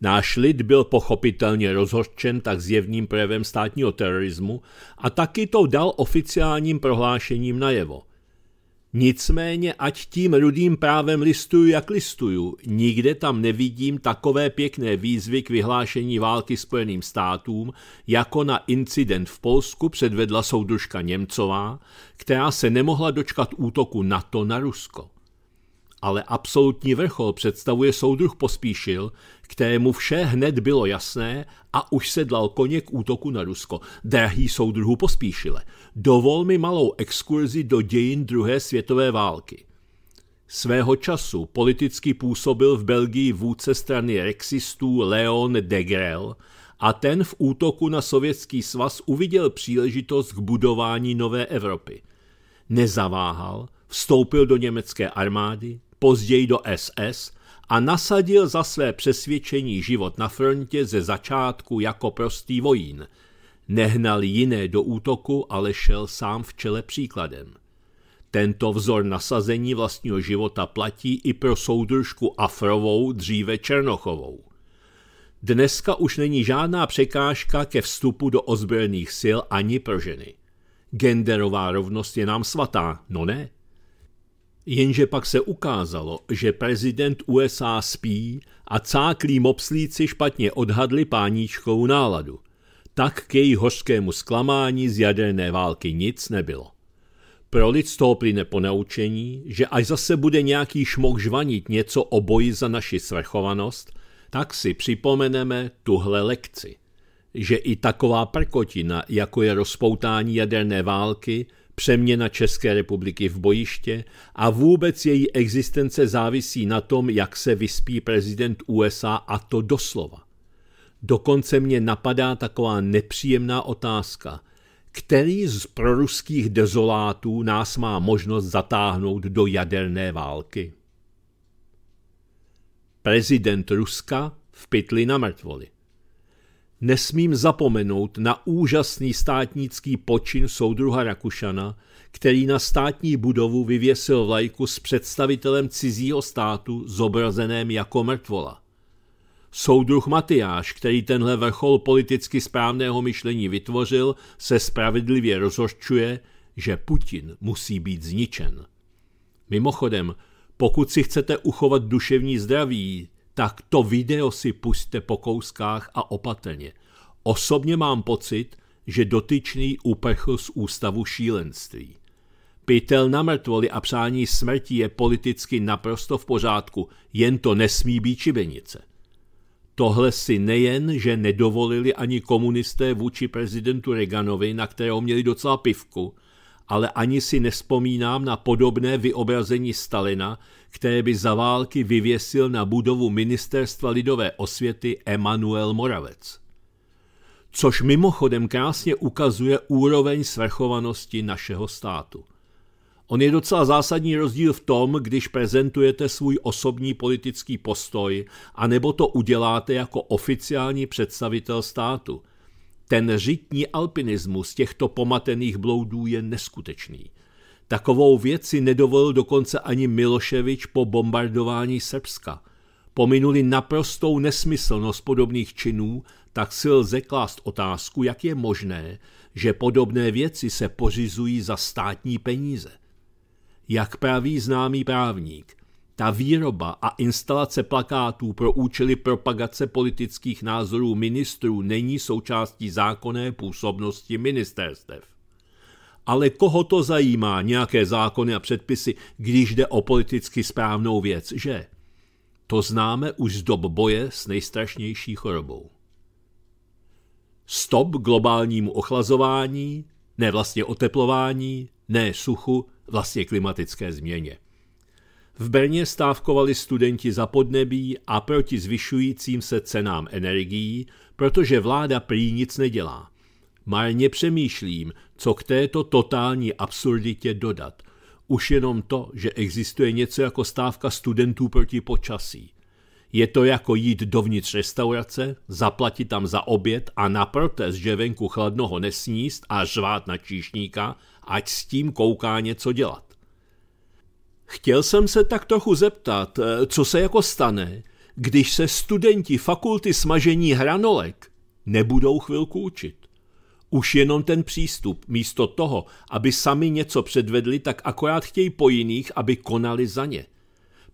Náš lid byl pochopitelně rozhorčen tak zjevným projevem státního terorismu a taky to dal oficiálním prohlášením najevo – Nicméně, ať tím rudým právem listuju, jak listuju, nikde tam nevidím takové pěkné výzvy k vyhlášení války Spojeným státům, jako na incident v Polsku předvedla soudružka Němcová, která se nemohla dočkat útoku NATO na Rusko ale absolutní vrchol představuje soudruh Pospíšil, kterému vše hned bylo jasné a už se dal koně k útoku na Rusko. Drahý soudruhu Pospíšile, dovol mi malou exkurzi do dějin druhé světové války. Svého času politicky působil v Belgii vůdce strany rexistů Leon de Grel a ten v útoku na Sovětský svaz uviděl příležitost k budování nové Evropy. Nezaváhal, vstoupil do německé armády, později do SS a nasadil za své přesvědčení život na frontě ze začátku jako prostý vojín. Nehnal jiné do útoku, ale šel sám v čele příkladem. Tento vzor nasazení vlastního života platí i pro soudružku Afrovou, dříve Černochovou. Dneska už není žádná překážka ke vstupu do ozbrojených sil ani pro ženy. Genderová rovnost je nám svatá, no ne? Jenže pak se ukázalo, že prezident USA spí a cáklí mopslíci špatně odhadli páníčkou náladu. Tak k její hořskému zklamání z jaderné války nic nebylo. Pro lid z toho plyne ponaučení, že až zase bude nějaký šmok žvanit něco o boji za naši svrchovanost, tak si připomeneme tuhle lekci. Že i taková prkotina, jako je rozpoutání jaderné války, Přeměna České republiky v bojiště a vůbec její existence závisí na tom, jak se vyspí prezident USA a to doslova. Dokonce mě napadá taková nepříjemná otázka. Který z proruských dezolátů nás má možnost zatáhnout do jaderné války? Prezident Ruska v pytli na mrtvoli nesmím zapomenout na úžasný státnický počin soudruha Rakušana, který na státní budovu vyvěsil vlajku s představitelem cizího státu zobrazeném jako mrtvola. Soudruh Matyáš, který tenhle vrchol politicky správného myšlení vytvořil, se spravedlivě rozhorčuje, že Putin musí být zničen. Mimochodem, pokud si chcete uchovat duševní zdraví, tak to video si pusťte po kouskách a opatrně. Osobně mám pocit, že dotyčný upechl z ústavu šílenství. Pytel na mrtvoli a přání smrti je politicky naprosto v pořádku, jen to nesmí být čibenice. Tohle si nejen, že nedovolili ani komunisté vůči prezidentu Reganovi, na kterého měli docela pivku, ale ani si nespomínám na podobné vyobrazení Stalina, které by za války vyvěsil na budovu Ministerstva lidové osvěty Emanuel Moravec. Což mimochodem krásně ukazuje úroveň svrchovanosti našeho státu. On je docela zásadní rozdíl v tom, když prezentujete svůj osobní politický postoj, anebo to uděláte jako oficiální představitel státu – ten řitní alpinismus těchto pomatených bloudů je neskutečný. Takovou věci nedovolil dokonce ani Miloševič po bombardování Srbska. Pominuli naprostou nesmyslnost podobných činů, tak si lze klást otázku, jak je možné, že podobné věci se pořizují za státní peníze. Jak praví známý právník – ta výroba a instalace plakátů pro účely propagace politických názorů ministrů není součástí zákonné působnosti ministerstev. Ale koho to zajímá, nějaké zákony a předpisy, když jde o politicky správnou věc, že? To známe už z dob boje s nejstrašnější chorobou. Stop globálnímu ochlazování, ne vlastně oteplování, ne suchu, vlastně klimatické změně. V Brně stávkovali studenti za podnebí a proti zvyšujícím se cenám energií, protože vláda prý nic nedělá. Marně přemýšlím, co k této totální absurditě dodat. Už jenom to, že existuje něco jako stávka studentů proti počasí. Je to jako jít dovnitř restaurace, zaplatit tam za oběd a na protest, že venku chladnoho nesníst a žvát na číšníka, ať s tím kouká něco dělat. Chtěl jsem se tak trochu zeptat, eh, co se jako stane, když se studenti fakulty smažení hranolek nebudou chvilku učit. Už jenom ten přístup, místo toho, aby sami něco předvedli, tak akorát chtějí po jiných, aby konali za ně.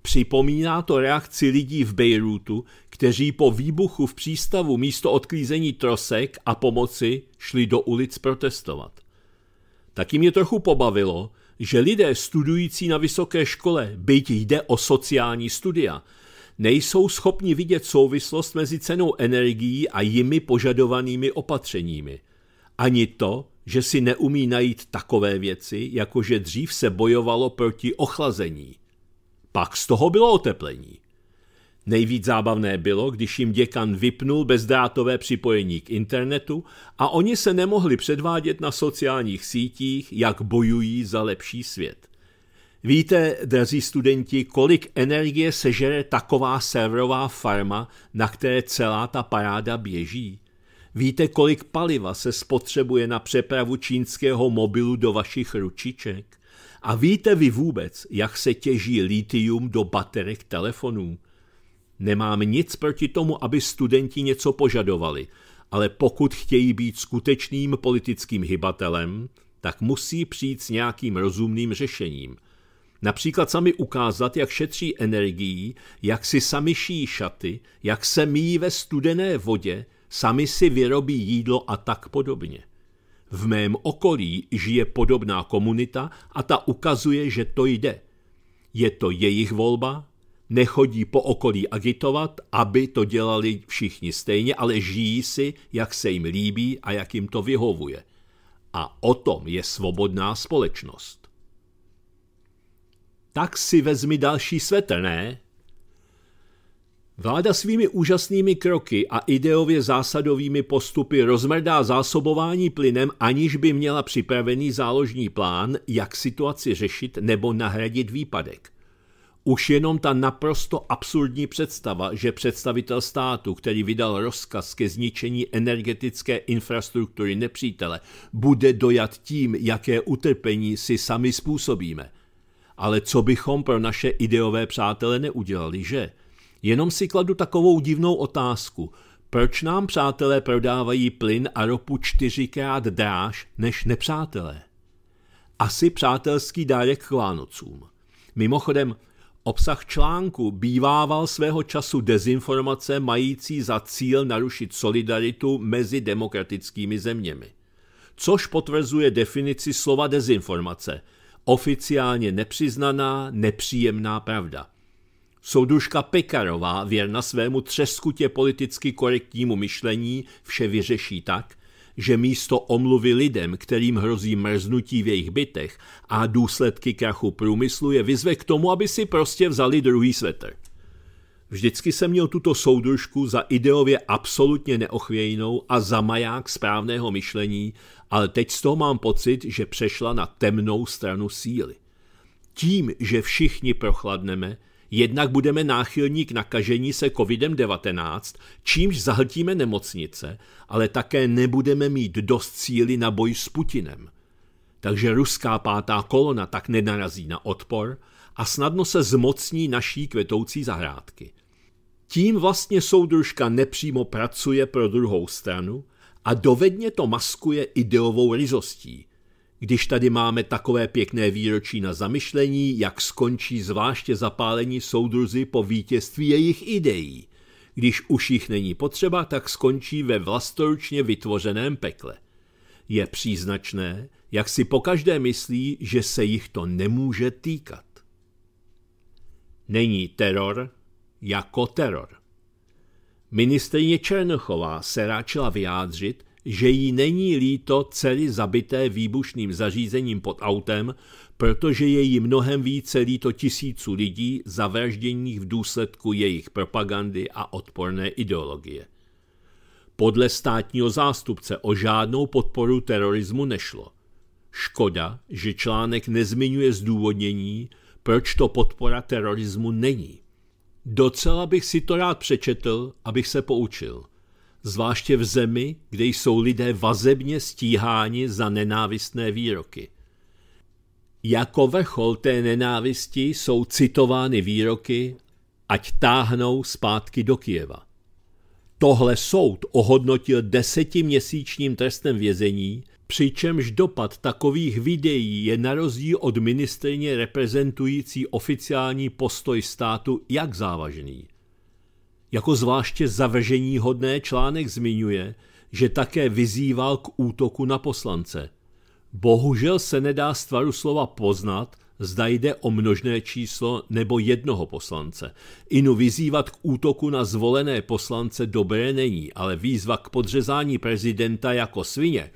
Připomíná to reakci lidí v Bejrútu, kteří po výbuchu v přístavu místo odklízení trosek a pomoci šli do ulic protestovat. Taky mě trochu pobavilo, že lidé studující na vysoké škole, byť jde o sociální studia, nejsou schopni vidět souvislost mezi cenou energií a jimi požadovanými opatřeními. Ani to, že si neumí najít takové věci, jako že dřív se bojovalo proti ochlazení. Pak z toho bylo oteplení. Nejvíc zábavné bylo, když jim děkan vypnul bezdrátové připojení k internetu a oni se nemohli předvádět na sociálních sítích, jak bojují za lepší svět. Víte, drazí studenti, kolik energie sežere taková serverová farma, na které celá ta paráda běží? Víte, kolik paliva se spotřebuje na přepravu čínského mobilu do vašich ručiček? A víte vy vůbec, jak se těží litium do baterek telefonů? Nemám nic proti tomu, aby studenti něco požadovali, ale pokud chtějí být skutečným politickým hybatelem, tak musí přijít s nějakým rozumným řešením. Například sami ukázat, jak šetří energií, jak si sami šijí šaty, jak se míjí ve studené vodě, sami si vyrobí jídlo a tak podobně. V mém okolí žije podobná komunita a ta ukazuje, že to jde. Je to jejich volba, nechodí po okolí agitovat, aby to dělali všichni stejně, ale žijí si, jak se jim líbí a jak jim to vyhovuje. A o tom je svobodná společnost. Tak si vezmi další svetr, ne? Vláda svými úžasnými kroky a ideově zásadovými postupy rozmrdá zásobování plynem, aniž by měla připravený záložní plán, jak situaci řešit nebo nahradit výpadek. Už jenom ta naprosto absurdní představa, že představitel státu, který vydal rozkaz ke zničení energetické infrastruktury nepřítele, bude dojat tím, jaké utrpení si sami způsobíme. Ale co bychom pro naše ideové přátele neudělali, že? Jenom si kladu takovou divnou otázku. Proč nám přátelé prodávají plyn a ropu čtyřikrát dráž než nepřátelé? Asi přátelský dárek k Vánocům. Mimochodem, Obsah článku bývával svého času dezinformace mající za cíl narušit solidaritu mezi demokratickými zeměmi. Což potvrzuje definici slova dezinformace – oficiálně nepřiznaná, nepříjemná pravda. Souduška Pekarová, věrna svému třeskutě politicky korektnímu myšlení, vše vyřeší tak, že místo omluvy lidem, kterým hrozí mrznutí v jejich bytech a důsledky krachu průmyslu, je vyzve k tomu, aby si prostě vzali druhý svetr. Vždycky jsem měl tuto soudružku za ideově absolutně neochvějnou a za maják správného myšlení, ale teď z toho mám pocit, že přešla na temnou stranu síly. Tím, že všichni prochladneme, Jednak budeme náchylní k nakažení se COVID-19, čímž zahltíme nemocnice, ale také nebudeme mít dost síly na boj s Putinem. Takže ruská pátá kolona tak nenarazí na odpor a snadno se zmocní naší kvetoucí zahrádky. Tím vlastně soudružka nepřímo pracuje pro druhou stranu a dovedně to maskuje ideovou ryzostí, když tady máme takové pěkné výročí na zamyšlení, jak skončí zvláště zapálení soudruzy po vítězství jejich ideí. Když už jich není potřeba, tak skončí ve vlastoručně vytvořeném pekle. Je příznačné, jak si pokaždé myslí, že se jich to nemůže týkat. Není teror jako teror. Ministrině Černochová se ráčila vyjádřit, že jí není líto dcery zabité výbušným zařízením pod autem, protože je jí mnohem více líto tisíců lidí zavražděných v důsledku jejich propagandy a odporné ideologie. Podle státního zástupce o žádnou podporu terorismu nešlo. Škoda, že článek nezmiňuje zdůvodnění, proč to podpora terorismu není. Docela bych si to rád přečetl, abych se poučil – zvláště v zemi, kde jsou lidé vazebně stíháni za nenávistné výroky. Jako vrchol té nenávisti jsou citovány výroky, ať táhnou zpátky do Kijeva. Tohle soud ohodnotil desetiměsíčním trestem vězení, přičemž dopad takových videí je na rozdíl od ministrně reprezentující oficiální postoj státu jak závažný – jako zvláště zavržení hodné článek zmiňuje, že také vyzýval k útoku na poslance. Bohužel se nedá z tvaru slova poznat, zda jde o množné číslo nebo jednoho poslance. Inu vyzývat k útoku na zvolené poslance dobré není, ale výzva k podřezání prezidenta jako svině,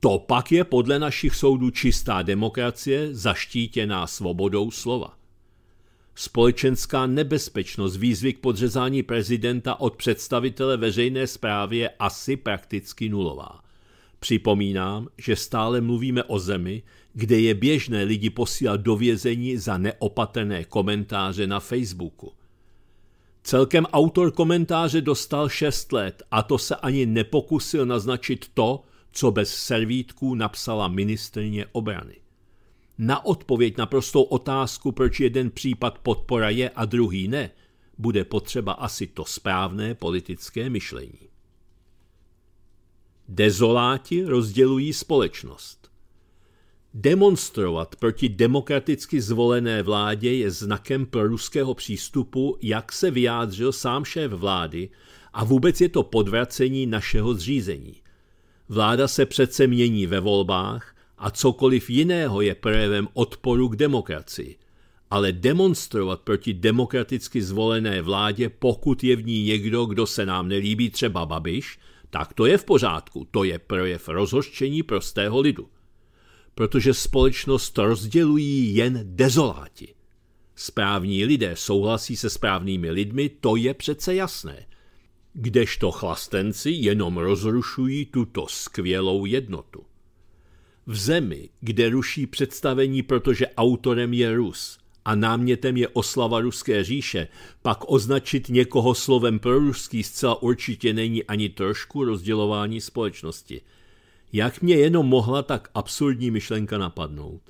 to pak je podle našich soudů čistá demokracie zaštítěná svobodou slova. Společenská nebezpečnost výzvy k podřezání prezidenta od představitele veřejné zprávy je asi prakticky nulová. Připomínám, že stále mluvíme o zemi, kde je běžné lidi posílat do vězení za neopatrné komentáře na Facebooku. Celkem autor komentáře dostal 6 let a to se ani nepokusil naznačit to, co bez servítků napsala ministrně obrany na odpověď na prostou otázku, proč jeden případ podpora je a druhý ne, bude potřeba asi to správné politické myšlení. Dezoláti rozdělují společnost. Demonstrovat proti demokraticky zvolené vládě je znakem proruského přístupu, jak se vyjádřil sám šéf vlády, a vůbec je to podvracení našeho zřízení. Vláda se přece mění ve volbách a cokoliv jiného je projevem odporu k demokracii. Ale demonstrovat proti demokraticky zvolené vládě, pokud je v ní někdo, kdo se nám nelíbí, třeba Babiš, tak to je v pořádku, to je projev rozhoštění prostého lidu. Protože společnost rozdělují jen dezoláti. Správní lidé souhlasí se správnými lidmi, to je přece jasné. Kdežto chlastenci jenom rozrušují tuto skvělou jednotu. V zemi, kde ruší představení, protože autorem je Rus a námětem je oslava Ruské říše, pak označit někoho slovem proruský zcela určitě není ani trošku rozdělování společnosti. Jak mě jenom mohla tak absurdní myšlenka napadnout?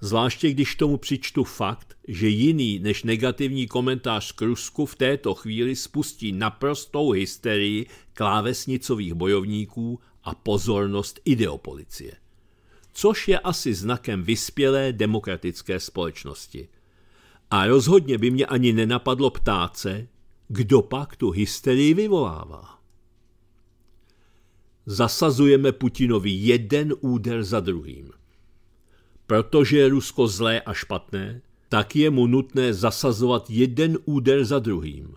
Zvláště když tomu přičtu fakt, že jiný než negativní komentář k Rusku v této chvíli spustí naprostou hysterii klávesnicových bojovníků a pozornost ideopolicie což je asi znakem vyspělé demokratické společnosti. A rozhodně by mě ani nenapadlo ptát se, kdo pak tu hysterii vyvolává. Zasazujeme Putinovi jeden úder za druhým. Protože je Rusko zlé a špatné, tak je mu nutné zasazovat jeden úder za druhým.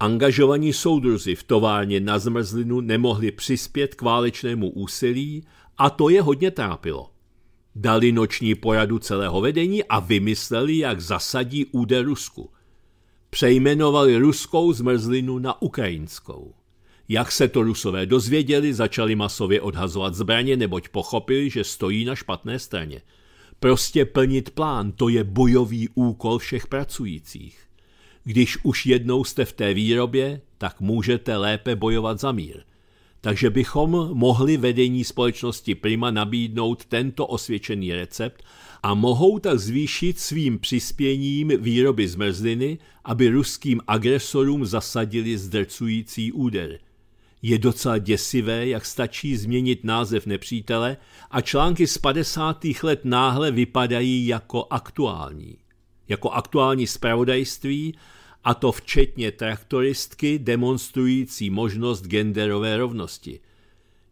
Angažovaní soudruzi v továrně na zmrzlinu nemohli přispět k válečnému úsilí a to je hodně trápilo. Dali noční poradu celého vedení a vymysleli, jak zasadí úder Rusku. Přejmenovali ruskou zmrzlinu na ukrajinskou. Jak se to rusové dozvěděli, začali masově odhazovat zbraně, neboť pochopili, že stojí na špatné straně. Prostě plnit plán, to je bojový úkol všech pracujících. Když už jednou jste v té výrobě, tak můžete lépe bojovat za mír. Takže bychom mohli vedení společnosti Prima nabídnout tento osvědčený recept a mohou tak zvýšit svým přispěním výroby zmrzliny, aby ruským agresorům zasadili zdrcující úder. Je docela děsivé, jak stačí změnit název nepřítele a články z 50. let náhle vypadají jako aktuální. Jako aktuální zpravodajství a to včetně traktoristky demonstrující možnost genderové rovnosti.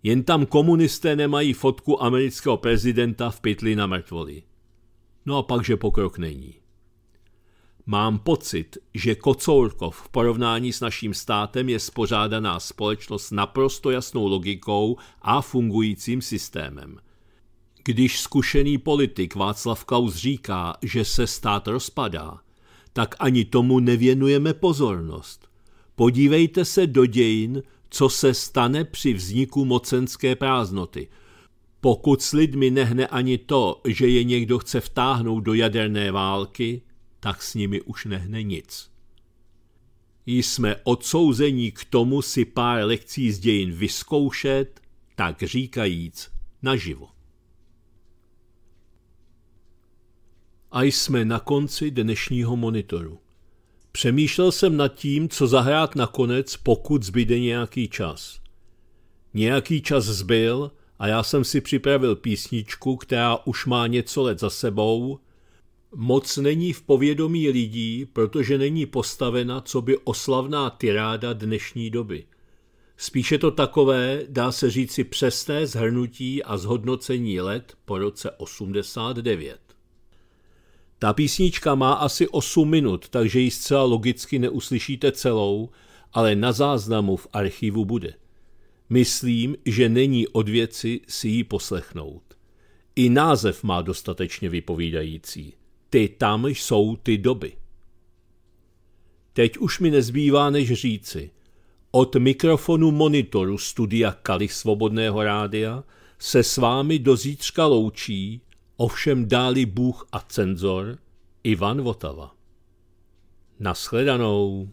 Jen tam komunisté nemají fotku amerického prezidenta v pytli na mrtvoli. No a pak, že pokrok není. Mám pocit, že Kocourkov v porovnání s naším státem je spořádaná společnost naprosto jasnou logikou a fungujícím systémem. Když zkušený politik Václav Klaus říká, že se stát rozpadá, tak ani tomu nevěnujeme pozornost. Podívejte se do dějin, co se stane při vzniku mocenské prázdnoty. Pokud s lidmi nehne ani to, že je někdo chce vtáhnout do jaderné války, tak s nimi už nehne nic. Jsme odsouzení k tomu si pár lekcí z dějin vyzkoušet, tak říkajíc, naživo. a jsme na konci dnešního monitoru. Přemýšlel jsem nad tím, co zahrát nakonec, pokud zbyde nějaký čas. Nějaký čas zbyl a já jsem si připravil písničku, která už má něco let za sebou. Moc není v povědomí lidí, protože není postavena, co by oslavná tiráda dnešní doby. Spíše to takové, dá se říci, přesné zhrnutí a zhodnocení let po roce 89. Ta písnička má asi 8 minut, takže ji zcela logicky neuslyšíte celou, ale na záznamu v archivu bude. Myslím, že není od věci si ji poslechnout. I název má dostatečně vypovídající. Ty tam jsou ty doby. Teď už mi nezbývá než říci. Od mikrofonu monitoru studia Kali Svobodného rádia se s vámi do zítřka loučí Ovšem dáli Bůh a cenzor Ivan Votava. Naschledanou.